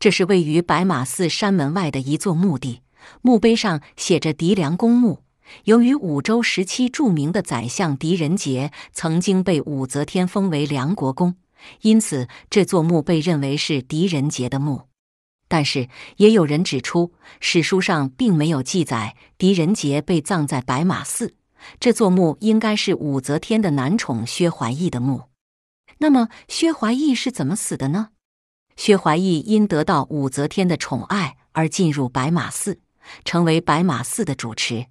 这是位于白马寺山门外的一座墓地，墓碑上写着“狄梁公墓”。由于武周时期著名的宰相狄仁杰曾经被武则天封为梁国公，因此这座墓被认为是狄仁杰的墓。但是，也有人指出，史书上并没有记载狄仁杰被葬在白马寺，这座墓应该是武则天的男宠薛怀义的墓。那么，薛怀义是怎么死的呢？薛怀义因得到武则天的宠爱而进入白马寺，成为白马寺的主持。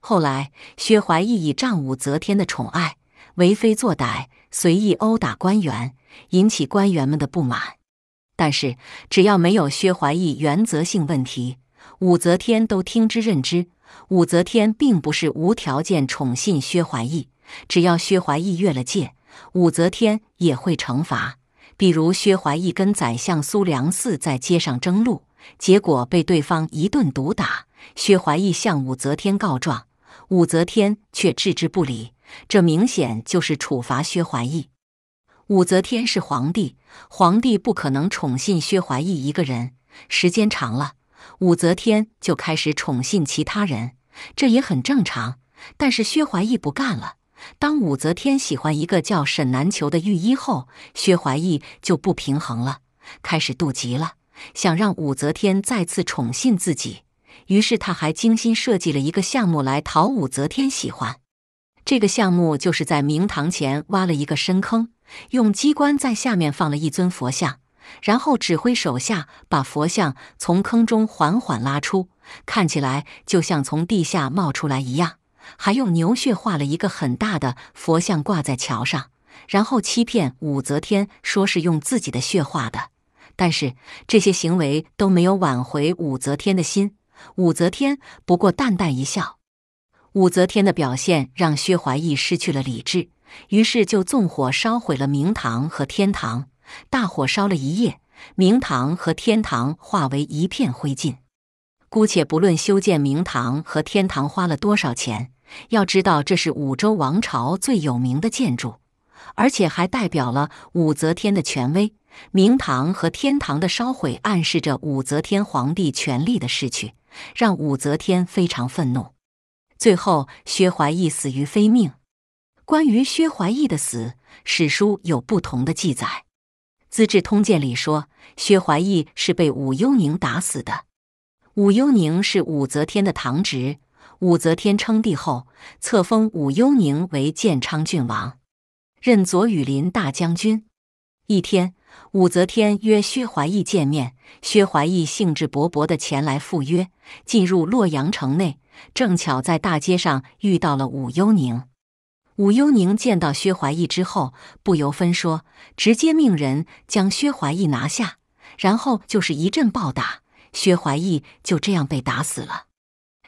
后来，薛怀义以仗武则天的宠爱为非作歹，随意殴打官员，引起官员们的不满。但是，只要没有薛怀义原则性问题，武则天都听之任之。武则天并不是无条件宠信薛怀义，只要薛怀义越了界，武则天也会惩罚。比如薛怀义跟宰相苏良嗣在街上争路，结果被对方一顿毒打。薛怀义向武则天告状，武则天却置之不理。这明显就是处罚薛怀义。武则天是皇帝，皇帝不可能宠信薛怀义一个人。时间长了，武则天就开始宠信其他人，这也很正常。但是薛怀义不干了。当武则天喜欢一个叫沈南球的御医后，薛怀义就不平衡了，开始妒忌了，想让武则天再次宠信自己。于是，他还精心设计了一个项目来讨武则天喜欢。这个项目就是在明堂前挖了一个深坑，用机关在下面放了一尊佛像，然后指挥手下把佛像从坑中缓缓拉出，看起来就像从地下冒出来一样。还用牛血画了一个很大的佛像挂在桥上，然后欺骗武则天说是用自己的血画的。但是这些行为都没有挽回武则天的心。武则天不过淡淡一笑。武则天的表现让薛怀义失去了理智，于是就纵火烧毁了明堂和天堂。大火烧了一夜，明堂和天堂化为一片灰烬。姑且不论修建明堂和天堂花了多少钱。要知道，这是武周王朝最有名的建筑，而且还代表了武则天的权威。明堂和天堂的烧毁，暗示着武则天皇帝权力的逝去，让武则天非常愤怒。最后，薛怀义死于非命。关于薛怀义的死，史书有不同的记载。《资治通鉴》里说，薛怀义是被武幽宁打死的。武幽宁是武则天的堂侄。武则天称帝后，册封武幽宁为建昌郡王，任左羽林大将军。一天，武则天约薛怀义见面，薛怀义兴致勃勃地前来赴约。进入洛阳城内，正巧在大街上遇到了武幽宁。武幽宁见到薛怀义之后，不由分说，直接命人将薛怀义拿下，然后就是一阵暴打，薛怀义就这样被打死了。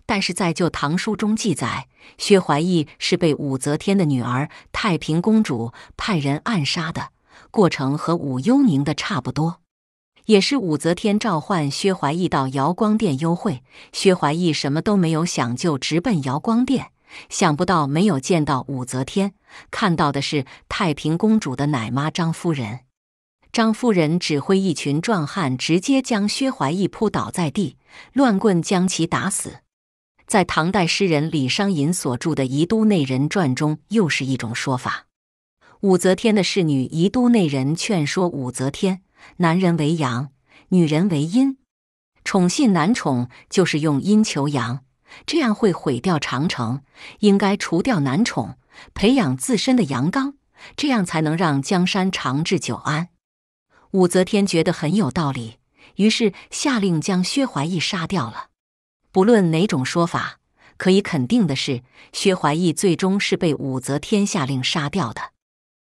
但是在《旧唐书》中记载，薛怀义是被武则天的女儿太平公主派人暗杀的过程和武幽宁的差不多，也是武则天召唤薛怀义到瑶光殿幽会。薛怀义什么都没有想，就直奔瑶光殿，想不到没有见到武则天，看到的是太平公主的奶妈张夫人。张夫人指挥一群壮汉，直接将薛怀义扑倒在地，乱棍将其打死。在唐代诗人李商隐所著的《宜都内人传》中，又是一种说法。武则天的侍女宜都内人劝说武则天：“男人为阳，女人为阴，宠信男宠就是用阴求阳，这样会毁掉长城。应该除掉男宠，培养自身的阳刚，这样才能让江山长治久安。”武则天觉得很有道理，于是下令将薛怀义杀掉了。不论哪种说法，可以肯定的是，薛怀义最终是被武则天下令杀掉的。